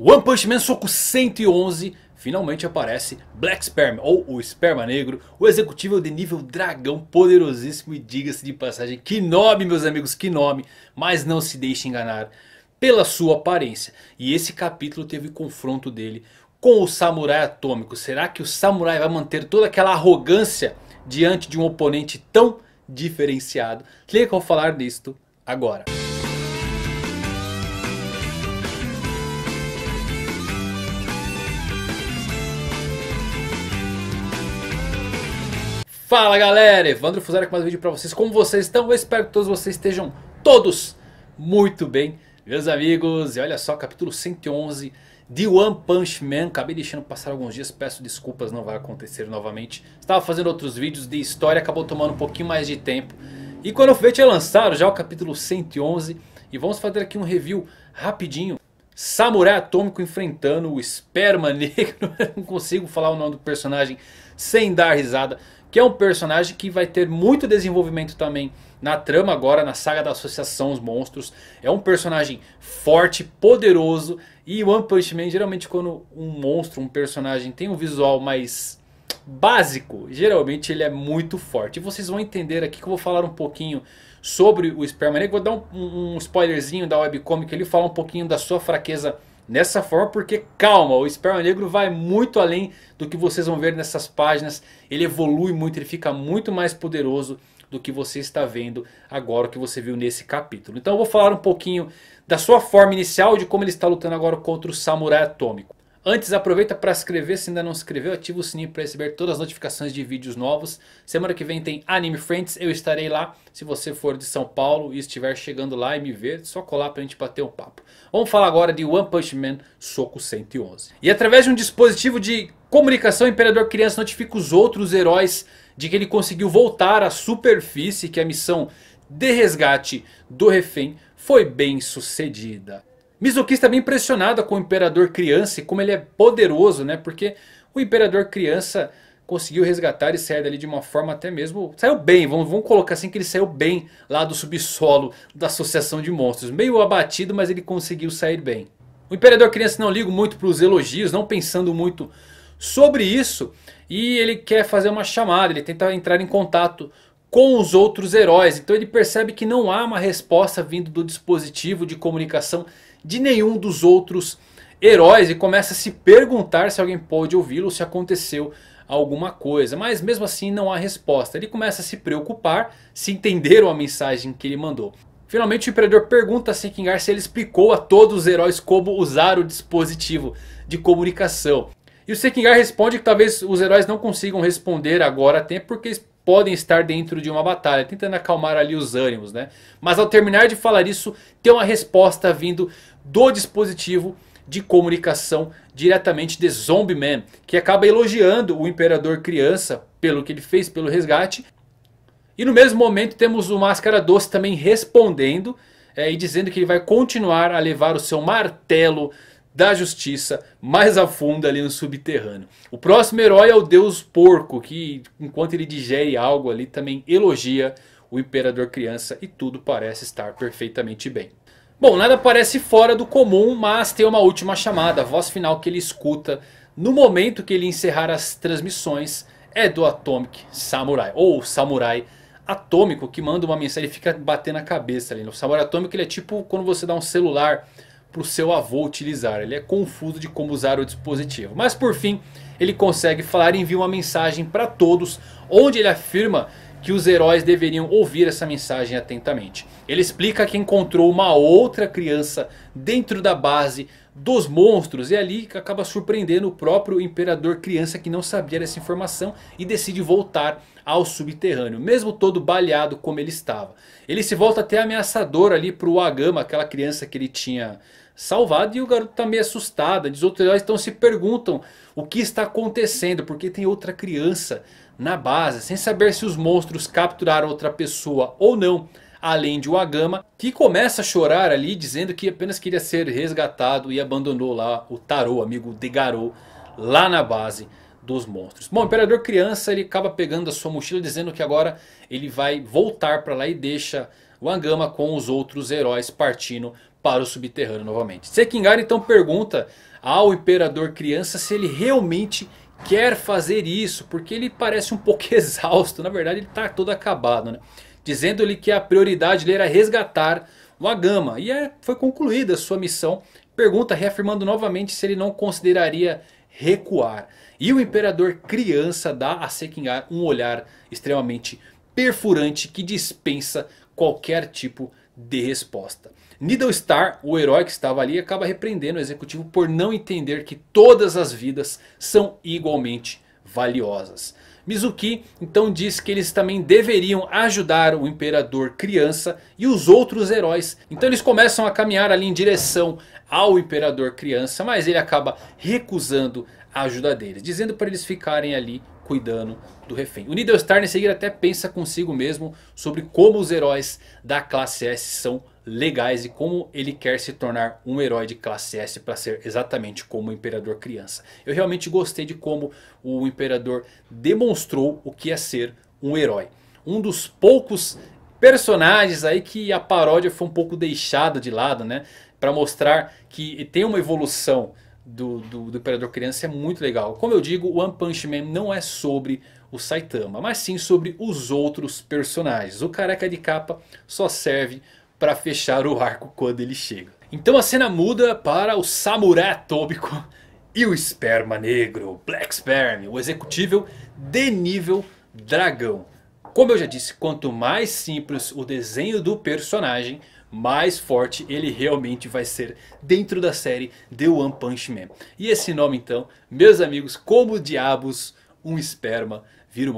One Punch Man Soco 111 finalmente aparece Black Sperm ou o Esperma Negro, o executivo de nível dragão poderosíssimo e diga-se de passagem que nome meus amigos, que nome, mas não se deixe enganar pela sua aparência. E esse capítulo teve confronto dele com o Samurai Atômico. Será que o Samurai vai manter toda aquela arrogância diante de um oponente tão diferenciado? Clica ao falar disto agora. Fala galera, Evandro Fuzari com mais um vídeo pra vocês. Como vocês estão? Eu espero que todos vocês estejam todos muito bem. Meus amigos, e olha só, capítulo 111 de One Punch Man. Acabei deixando passar alguns dias, peço desculpas, não vai acontecer novamente. Estava fazendo outros vídeos de história, acabou tomando um pouquinho mais de tempo. E quando eu fui, tinha lançado já é o capítulo 111. E vamos fazer aqui um review rapidinho Samurai Atômico enfrentando o Esperma Negro. Não consigo falar o nome do personagem sem dar risada. Que é um personagem que vai ter muito desenvolvimento também na trama agora, na saga da Associação Os Monstros. É um personagem forte, poderoso. E One Punch Man, geralmente quando um monstro, um personagem tem um visual mais básico, geralmente ele é muito forte. E vocês vão entender aqui que eu vou falar um pouquinho sobre o esperma negro. Vou dar um, um spoilerzinho da webcomic, ele fala um pouquinho da sua fraqueza nessa forma, porque calma, o esperma negro vai muito além do que vocês vão ver nessas páginas. Ele evolui muito, ele fica muito mais poderoso do que você está vendo agora, o que você viu nesse capítulo. Então eu vou falar um pouquinho da sua forma inicial, de como ele está lutando agora contra o samurai atômico. Antes, aproveita para se inscrever se ainda não se inscreveu, ativa o sininho para receber todas as notificações de vídeos novos. Semana que vem tem Anime Friends, eu estarei lá. Se você for de São Paulo e estiver chegando lá e me ver, só colar para a gente bater um papo. Vamos falar agora de One Punch Man Soco 111. E através de um dispositivo de comunicação, o Imperador Criança notifica os outros heróis de que ele conseguiu voltar à superfície, que a missão de resgate do refém foi bem sucedida. Mizuki está é bem impressionada com o Imperador Criança e como ele é poderoso, né? Porque o Imperador Criança conseguiu resgatar e sair dali de uma forma até mesmo... Saiu bem, vamos, vamos colocar assim que ele saiu bem lá do subsolo da Associação de Monstros. Meio abatido, mas ele conseguiu sair bem. O Imperador Criança não liga muito para os elogios, não pensando muito sobre isso. E ele quer fazer uma chamada, ele tenta entrar em contato com os outros heróis. Então ele percebe que não há uma resposta vindo do dispositivo de comunicação de nenhum dos outros heróis e começa a se perguntar se alguém pode ouvi-lo, se aconteceu alguma coisa. Mas mesmo assim não há resposta. Ele começa a se preocupar se entenderam a mensagem que ele mandou. Finalmente o Imperador pergunta a Senkingar se ele explicou a todos os heróis como usar o dispositivo de comunicação. E o Senkingar responde que talvez os heróis não consigam responder agora a tempo porque podem estar dentro de uma batalha, tentando acalmar ali os ânimos, né? Mas ao terminar de falar isso, tem uma resposta vindo do dispositivo de comunicação diretamente de Zombie Man, que acaba elogiando o Imperador Criança pelo que ele fez pelo resgate. E no mesmo momento temos o Máscara Doce também respondendo é, e dizendo que ele vai continuar a levar o seu martelo da justiça, mais a fundo ali no subterrâneo. O próximo herói é o deus porco, que enquanto ele digere algo ali também elogia o imperador criança e tudo parece estar perfeitamente bem. Bom, nada parece fora do comum, mas tem uma última chamada. A voz final que ele escuta no momento que ele encerrar as transmissões é do Atomic Samurai, ou Samurai Atômico, que manda uma mensagem, e fica batendo a cabeça ali. O Samurai Atômico ele é tipo quando você dá um celular para o seu avô utilizar. Ele é confuso de como usar o dispositivo. Mas por fim, ele consegue falar e envia uma mensagem para todos, onde ele afirma que os heróis deveriam ouvir essa mensagem atentamente. Ele explica que encontrou uma outra criança dentro da base dos monstros. E ali acaba surpreendendo o próprio Imperador Criança que não sabia dessa informação e decide voltar ao subterrâneo, mesmo todo baleado como ele estava. Ele se volta até ameaçador ali para o Agama, aquela criança que ele tinha salvado e o garoto está meio assustado. Os outros heróis então se perguntam o que está acontecendo, porque tem outra criança na base, sem saber se os monstros capturaram outra pessoa ou não além de Wagama, que começa a chorar ali dizendo que apenas queria ser resgatado e abandonou lá o Tarô, amigo de Garou, lá na base dos monstros. Bom, o Imperador Criança ele acaba pegando a sua mochila dizendo que agora ele vai voltar para lá e deixa Wagama com os outros heróis partindo para o subterrâneo novamente. Sekingari então pergunta ao Imperador Criança se ele realmente quer fazer isso, porque ele parece um pouco exausto, na verdade ele está todo acabado. Né? dizendo-lhe que a prioridade dele era resgatar o Agama. E é, foi concluída sua missão. Pergunta reafirmando novamente se ele não consideraria recuar. E o imperador criança dá a Sekingar um olhar extremamente perfurante que dispensa qualquer tipo de resposta. Needlestar, o herói que estava ali, acaba repreendendo o executivo por não entender que todas as vidas são igualmente valiosas. Mizuki então diz que eles também deveriam ajudar o Imperador Criança e os outros heróis. Então eles começam a caminhar ali em direção ao Imperador Criança, mas ele acaba recusando a ajuda deles, dizendo para eles ficarem ali cuidando do refém. O Nidelstar em seguida até pensa consigo mesmo sobre como os heróis da classe S são legais e como ele quer se tornar um herói de classe S para ser exatamente como o Imperador criança. Eu realmente gostei de como o Imperador demonstrou o que é ser um herói. Um dos poucos personagens aí que a paródia foi um pouco deixada de lado, né? Para mostrar que tem uma evolução do, do, do, Imperador Criança é muito legal. Como eu digo, One Punch Man não é sobre o Saitama, mas sim sobre os outros personagens. O careca de capa só serve para fechar o arco quando ele chega. Então a cena muda para o samurai atômico e o esperma negro, Black Sperm, o executível de nível dragão. Como eu já disse, quanto mais simples o desenho do personagem, mais forte ele realmente vai ser dentro da série The One Punch Man. E esse nome então, meus amigos, como diabos um esperma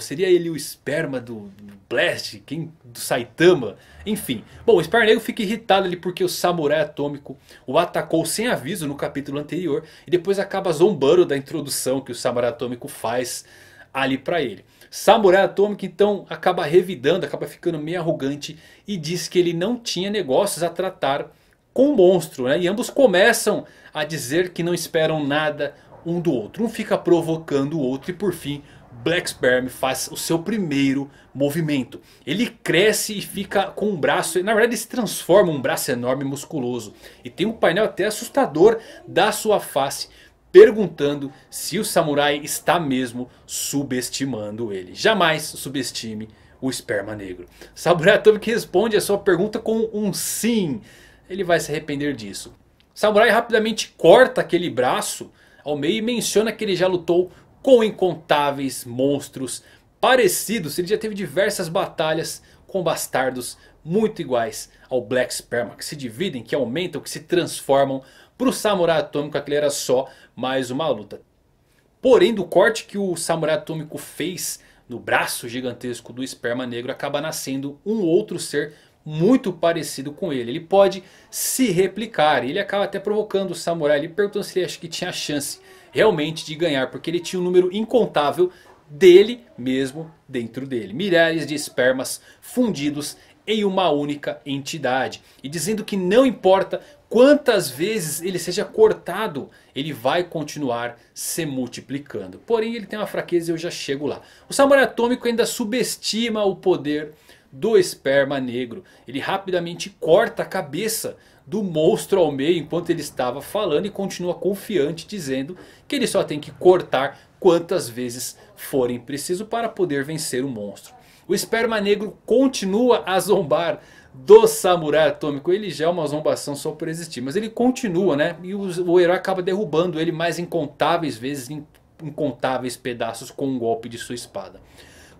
Seria ele o esperma do, Blast, quem, do Saitama? Enfim. Bom, o Spar Negro fica irritado ali porque o Samurai Atômico o atacou sem aviso no capítulo anterior. E depois acaba zombando da introdução que o Samurai Atômico faz ali para ele. Samurai Atômico então acaba revidando, acaba ficando meio arrogante. E diz que ele não tinha negócios a tratar com o monstro. Né? E ambos começam a dizer que não esperam nada um do outro. Um fica provocando o outro e por fim Black Sperm faz o seu primeiro movimento. Ele cresce e fica com um braço, na verdade ele se transforma em um braço enorme e musculoso. E tem um painel até assustador da sua face perguntando se o samurai está mesmo subestimando ele. Jamais subestime o esperma negro. Samurai Atomic responde a sua pergunta com um sim. Ele vai se arrepender disso. Samurai rapidamente corta aquele braço ao meio e menciona que ele já lutou com incontáveis monstros parecidos. Ele já teve diversas batalhas com bastardos muito iguais ao Black Sperma. Que se dividem, que aumentam, que se transformam. Para o Samurai Atômico aquele era só mais uma luta. Porém do corte que o Samurai Atômico fez no braço gigantesco do Esperma Negro. Acaba nascendo um outro ser muito parecido com ele. Ele pode se replicar. Ele acaba até provocando o Samurai. Ele perguntou se ele acha que tinha chance realmente de ganhar, porque ele tinha um número incontável dele mesmo dentro dele. Milhares de espermas fundidos em uma única entidade. E dizendo que não importa quantas vezes ele seja cortado, ele vai continuar se multiplicando. Porém ele tem uma fraqueza e eu já chego lá. O samurai atômico ainda subestima o poder do esperma negro. Ele rapidamente corta a cabeça do monstro ao meio enquanto ele estava falando e continua confiante dizendo que ele só tem que cortar quantas vezes forem preciso para poder vencer o monstro. O esperma negro continua a zombar do samurai atômico. Ele já é uma zombação só por existir. Mas ele continua, né? E o, o herói acaba derrubando ele mais incontáveis vezes, incontáveis pedaços com um golpe de sua espada.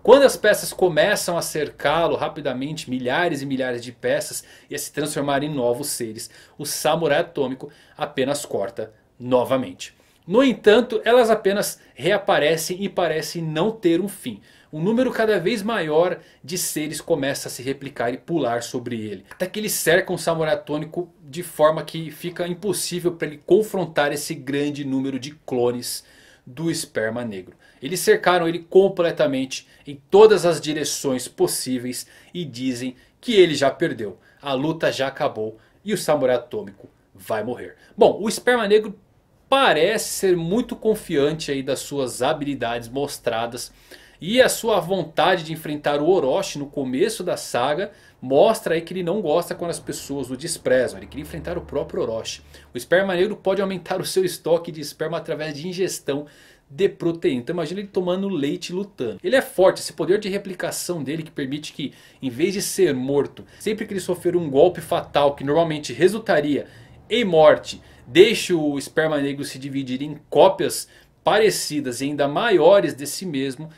Quando as peças começam a cercá-lo rapidamente, milhares e milhares de peças, e a se transformar em novos seres, o samurai atômico apenas corta novamente. No entanto, elas apenas reaparecem e parecem não ter um fim. Um número cada vez maior de seres começa a se replicar e pular sobre ele. Até que ele cerca um samurai atômico de forma que fica impossível para ele confrontar esse grande número de clones do esperma negro. Eles cercaram ele completamente em todas as direções possíveis e dizem que ele já perdeu. A luta já acabou e o samurai atômico vai morrer. Bom, o esperma negro parece ser muito confiante aí das suas habilidades mostradas e a sua vontade de enfrentar o Orochi no começo da saga mostra aí que ele não gosta quando as pessoas o desprezam. Ele queria enfrentar o próprio Orochi. O esperma negro pode aumentar o seu estoque de esperma através de ingestão de proteína. Então imagina ele tomando leite lutando. Ele é forte, esse poder de replicação dele que permite que em vez de ser morto, sempre que ele sofrer um golpe fatal que normalmente resultaria em morte, deixe o esperma negro se dividir em cópias parecidas e ainda maiores de si mesmo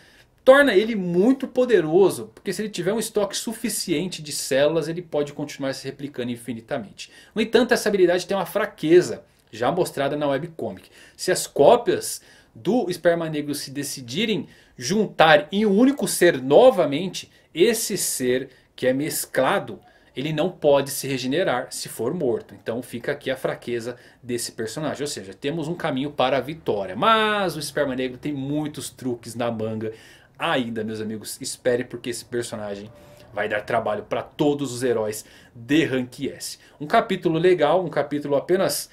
torna ele muito poderoso, porque se ele tiver um estoque suficiente de células, ele pode continuar se replicando infinitamente. No entanto, essa habilidade tem uma fraqueza, já mostrada na webcomic. Se as cópias do Esperma Negro se decidirem juntar em um único ser novamente, esse ser que é mesclado, ele não pode se regenerar se for morto. Então fica aqui a fraqueza desse personagem. Ou seja, temos um caminho para a vitória. Mas o Esperma Negro tem muitos truques na manga ainda, meus amigos. Espere porque esse personagem vai dar trabalho para todos os heróis de Rank S. Um capítulo legal, um capítulo apenas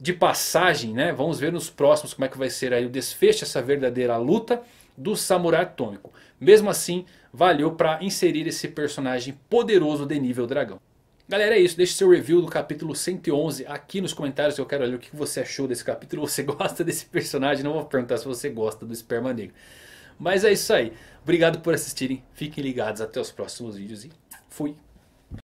de passagem, né? Vamos ver nos próximos como é que vai ser aí o desfecho essa verdadeira luta do Samurai Atômico. Mesmo assim, valeu para inserir esse personagem poderoso de nível dragão. Galera, é isso. Deixe seu review do capítulo 111 aqui nos comentários. Eu quero ler o que você achou desse capítulo. Você gosta desse personagem? Não vou perguntar se você gosta do Esperma Negro. Mas é isso aí. Obrigado por assistirem. Fiquem ligados até os próximos vídeos e fui.